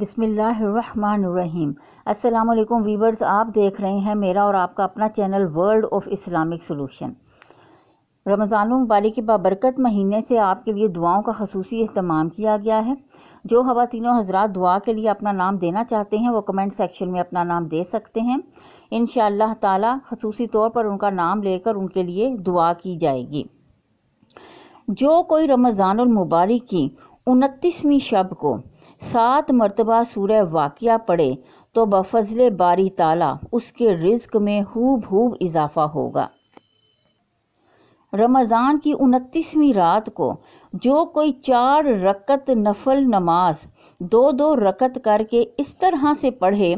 बिसमीम अल्लाम वीवर्स आप देख रहे हैं मेरा और आपका अपना channel world of Islamic solution Ramzan मुबारक के बाबरकत महीने से आपके लिए दुआओं का खसूसी अहतमाम किया गया है जो खातिनों हजरात दुआ के लिए अपना नाम देना चाहते हैं वो कमेंट सेक्शन में अपना नाम दे सकते हैं इन शाह तौर पर उनका नाम लेकर उनके लिए दुआ की जाएगी जो कोई रमज़ान मुबारक की उनतीसवीं शब को सात मरतबा सूर वाक़ पढ़े तो बफजल बारी ताला उसके रिज्क में खूब हूब इजाफा होगा रमज़ान की उनतीसवीं रात को जो कोई चार रकत नफल नमाज दो दो रकत करके इस तरह से पढ़े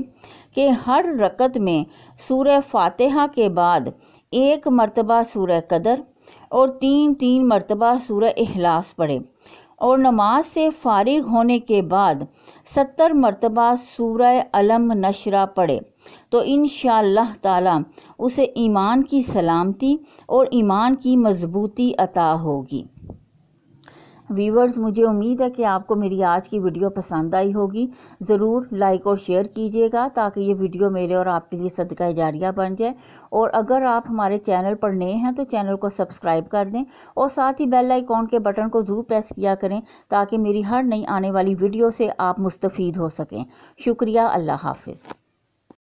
कि हर रकत में सूर फातहा के बाद एक मरतबा सूर कदर और तीन तीन मरतबा सूर अहलास पढ़े और नमाज से फारिग होने के बाद सत्तर मरतबा सूरह अलम नशरा पढ़े तो इन ताला उसे ईमान की सलामती और ईमान की मजबूती अता होगी व्यूवर्स मुझे उम्मीद है कि आपको मेरी आज की वीडियो पसंद आई होगी ज़रूर लाइक और शेयर कीजिएगा ताकि ये वीडियो मेरे और आपके लिए सदका जारिया बन जाए और अगर आप हमारे चैनल पर नए हैं तो चैनल को सब्सक्राइब कर दें और साथ ही बेल आइकॉन के बटन को ज़रूर प्रेस किया करें ताकि मेरी हर नई आने वाली वीडियो से आप मुस्तफ़ हो सकें शुक्रिया अल्लाह हाफिज़